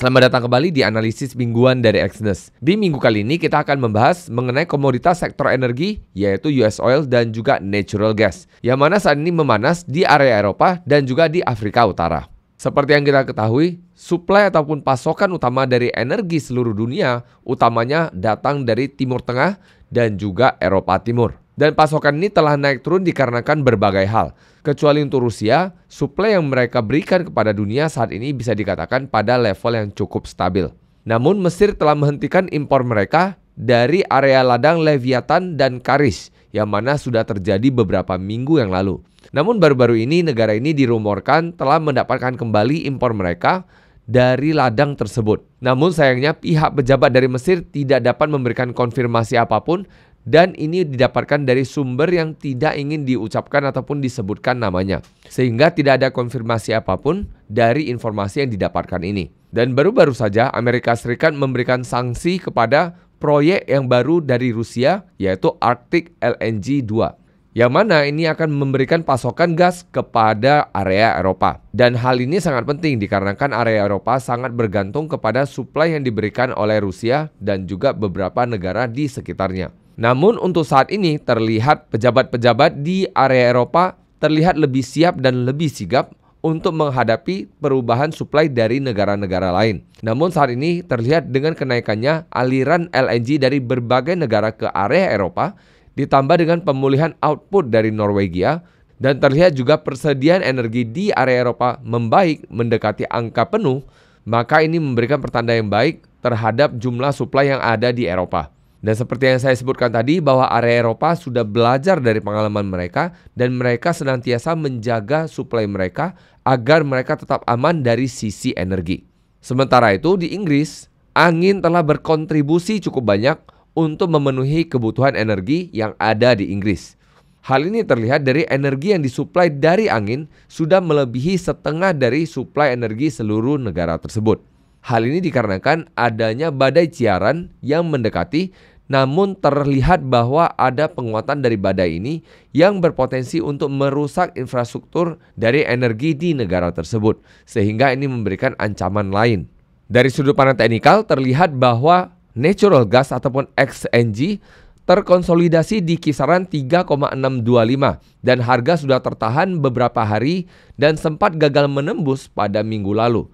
Selamat datang kembali di analisis mingguan dari Exnes. Di minggu kali ini kita akan membahas mengenai komoditas sektor energi yaitu US oil dan juga natural gas yang mana saat ini memanas di area Eropa dan juga di Afrika Utara. Seperti yang kita ketahui, suplai ataupun pasokan utama dari energi seluruh dunia utamanya datang dari Timur Tengah dan juga Eropa Timur. Dan pasokan ini telah naik turun dikarenakan berbagai hal. Kecuali untuk Rusia, suplai yang mereka berikan kepada dunia saat ini bisa dikatakan pada level yang cukup stabil. Namun Mesir telah menghentikan impor mereka dari area ladang Leviathan dan Karish yang mana sudah terjadi beberapa minggu yang lalu. Namun baru-baru ini negara ini dirumorkan telah mendapatkan kembali impor mereka dari ladang tersebut. Namun sayangnya pihak pejabat dari Mesir tidak dapat memberikan konfirmasi apapun dan ini didapatkan dari sumber yang tidak ingin diucapkan ataupun disebutkan namanya sehingga tidak ada konfirmasi apapun dari informasi yang didapatkan ini. Dan baru-baru saja Amerika Serikat memberikan sanksi kepada proyek yang baru dari Rusia yaitu Arctic LNG 2 yang mana ini akan memberikan pasokan gas kepada area Eropa. Dan hal ini sangat penting dikarenakan area Eropa sangat bergantung kepada suplai yang diberikan oleh Rusia dan juga beberapa negara di sekitarnya. Namun untuk saat ini terlihat pejabat-pejabat di area Eropa terlihat lebih siap dan lebih sigap untuk menghadapi perubahan suplai dari negara-negara lain. Namun saat ini terlihat dengan kenaikannya aliran LNG dari berbagai negara ke area Eropa, ditambah dengan pemulihan output dari Norwegia, dan terlihat juga persediaan energi di area Eropa membaik mendekati angka penuh, maka ini memberikan pertanda yang baik terhadap jumlah suplai yang ada di Eropa. Dan seperti yang saya sebutkan tadi bahwa area Eropa sudah belajar dari pengalaman mereka dan mereka senantiasa menjaga suplai mereka agar mereka tetap aman dari sisi energi. Sementara itu di Inggris, angin telah berkontribusi cukup banyak untuk memenuhi kebutuhan energi yang ada di Inggris. Hal ini terlihat dari energi yang disuplai dari angin sudah melebihi setengah dari suplai energi seluruh negara tersebut. Hal ini dikarenakan adanya badai ciaran yang mendekati namun terlihat bahwa ada penguatan dari badai ini yang berpotensi untuk merusak infrastruktur dari energi di negara tersebut, sehingga ini memberikan ancaman lain. Dari sudut pandang teknikal, terlihat bahwa natural gas ataupun XNG terkonsolidasi di kisaran 3,625 dan harga sudah tertahan beberapa hari dan sempat gagal menembus pada minggu lalu.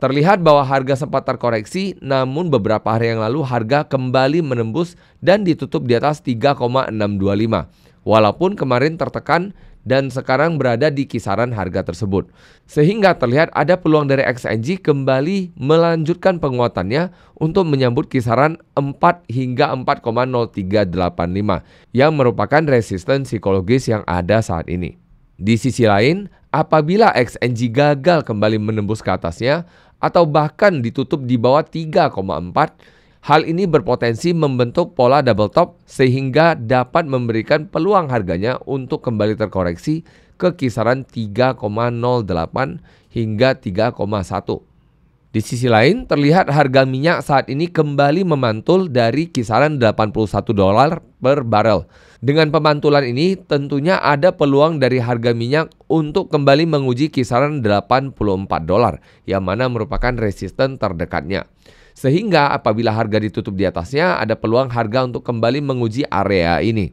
Terlihat bahwa harga sempat terkoreksi, namun beberapa hari yang lalu harga kembali menembus dan ditutup di atas 3,625. Walaupun kemarin tertekan dan sekarang berada di kisaran harga tersebut. Sehingga terlihat ada peluang dari XNG kembali melanjutkan penguatannya untuk menyambut kisaran 4 hingga 4,0385 yang merupakan resisten psikologis yang ada saat ini. Di sisi lain, apabila XNG gagal kembali menembus ke atasnya, atau bahkan ditutup di bawah 3,4, hal ini berpotensi membentuk pola double top sehingga dapat memberikan peluang harganya untuk kembali terkoreksi ke kisaran 3,08 hingga 3,1. Di sisi lain, terlihat harga minyak saat ini kembali memantul dari kisaran 81 dolar per barrel. Dengan pemantulan ini, tentunya ada peluang dari harga minyak untuk kembali menguji kisaran 84 dolar, yang mana merupakan resisten terdekatnya. Sehingga apabila harga ditutup di atasnya, ada peluang harga untuk kembali menguji area ini.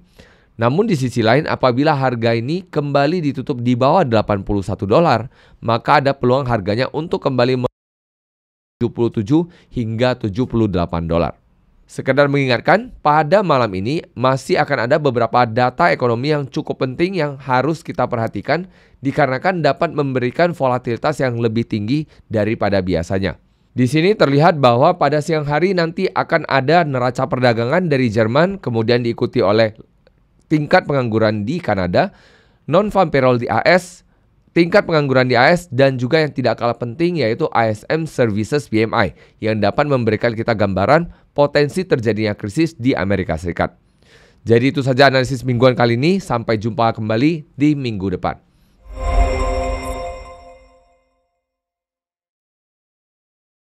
Namun di sisi lain apabila harga ini kembali ditutup di bawah 81 dolar, maka ada peluang harganya untuk kembali 77 hingga 78 dolar. Sekedar mengingatkan, pada malam ini masih akan ada beberapa data ekonomi yang cukup penting yang harus kita perhatikan dikarenakan dapat memberikan volatilitas yang lebih tinggi daripada biasanya. Di sini terlihat bahwa pada siang hari nanti akan ada neraca perdagangan dari Jerman kemudian diikuti oleh tingkat pengangguran di Kanada, non-farm payroll di AS, tingkat pengangguran di AS dan juga yang tidak kalah penting yaitu ASM Services PMI yang dapat memberikan kita gambaran potensi terjadinya krisis di Amerika Serikat. Jadi itu saja analisis mingguan kali ini, sampai jumpa kembali di minggu depan.